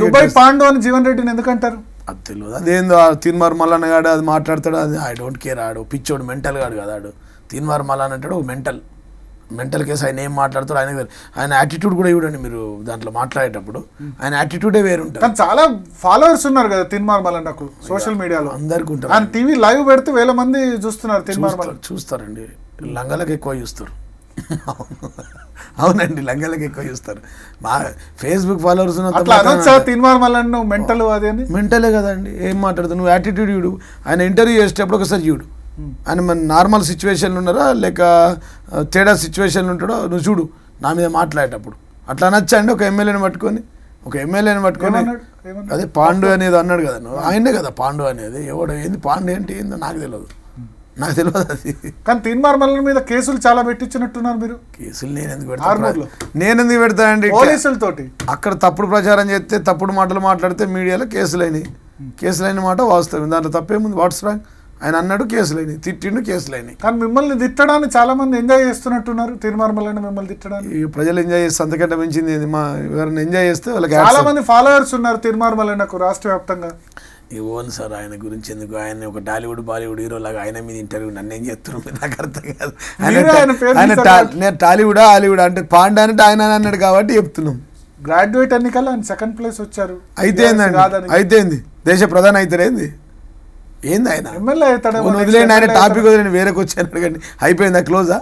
Dubai Pandu అని జీవన్ రెడ్డిని ఎందుకంటారు అది తెలియదు అదేందో తిన్మార్ మల్లన్న గాడు అది మాట్లాడతాడు అది ఐ డోంట్ కేర్ ఆడు పిచ్చోడు మెంటల్ గాడు కదా ఆడు తిన్మార్ మలాన్ అంటాడు మెంటల్ మెంటల్ కేసు ఆయన ఏం మాట్లాడతాడు ఆయన ఆయన యాటిట్యూడ్ కూడా చూడండి మీరు దాంట్లో మాట్లాడేటప్పుడు ఆయన యాటిట్యూడే వేరుంటారు కానీ చాలా ఫాలోవర్స్ ఉన్నారు కదా తిన్మార్ మల్లన్నకు సోషల్ మీడియాలో అందరికీ ఉంటారు ఆయన టీవీ లైవ్ పెడితే వేల మంది చూస్తున్నారు తిన్మార్ చూస్తారండి లంగలకు ఎక్కువ చూస్తారు అవునండి లంగలకి ఎక్కువ చూస్తారు మా ఫేస్బుక్ ఫాలోవర్స్ మెంటల్ అదే మెంటలే కదండి ఏం మాట్లాడుతుంది నువ్వు యాటిట్యూడ్ చూడు ఆయన ఇంటర్వ్యూ చేసేటప్పుడు ఒకసారి చూడు ఆయన మన నార్మల్ సిచ్యువేషన్లు ఉన్నారా లేక తేడా సిచ్యువేషన్ ఉంటాడో నువ్వు చూడు నా మీద మాట్లాడేటప్పుడు అట్లా నచ్చండి ఒక ఎమ్మెల్యేని పట్టుకొని ఒక ఎమ్మెల్యేని పట్టుకొని అదే పాండు అనేది అన్నాడు కదా నువ్వు ఆయనే కదా పాండు అనేది ఎవడు ఏంది పాండు ఏంటి ఏందో నాకు తెలియదు నాకు తెలియదు అది కానీ మార్మల్ మీద కేసులు చాలా పెట్టించినట్టున్నారు మీరు కేసులు నేను ఎందుకు పెడతాను నేను ఎందుకు పెడతానండి పోలీసులతో అక్కడ తప్పుడు ప్రచారం చేస్తే తప్పుడు మాటలు మాట్లాడితే మీడియాలో కేసులైనవి కేసులైన మాట వాస్తవం దాంట్లో తప్పేముంది వాట్స్ రాంగ్ ఆయన అన్నాడు కేసులైనవి తిట్టిండు అయినాయి కానీ మిమ్మల్ని తిట్టడానికి చాలా మంది ఎంజాయ్ చేస్తున్నట్టున్నారు తిరుమర్మలైన మిమ్మల్ని తిట్టడానికి ప్రజలు ఎంజాయ్ చేస్తే అంతకంటే మించింది మా ఎవరైనా ఎంజాయ్ చేస్తే వాళ్ళకి చాలా మంది ఫాలోవర్స్ ఉన్నారు తిరుమర్మలైనకు రాష్ట్ర వ్యాప్తంగా ఇవ్వను సార్ ఆయన గురించి ఎందుకు ఆయన ఒక టాలీవుడ్ బాలీవుడ్ హీరో లాగా ఆయన మీద ఇంటర్వ్యూ నన్ను ఏం చేస్తున్నారు నాకు అర్థం కాదు ఆయన నేను టాలీవుడ్ హాలీవుడ్ అంటే పాండా అంటే ఆయన అన్నాడు కాబట్టి చెప్తున్నాం గ్రాడ్యుయేట్ అన్ని కల్లా ఆయన సెకండ్ ప్లేస్ వచ్చారు అయితే ఏంది దేశ ప్రధాన అయితే ఏంది ఆయన ఎమ్మెల్యే అవుతాడు వదిలేండి ఆయన టాపిక్ వదిలేండి వేరేకి వచ్చాను అడగండి అయిపోయిందా క్లోజా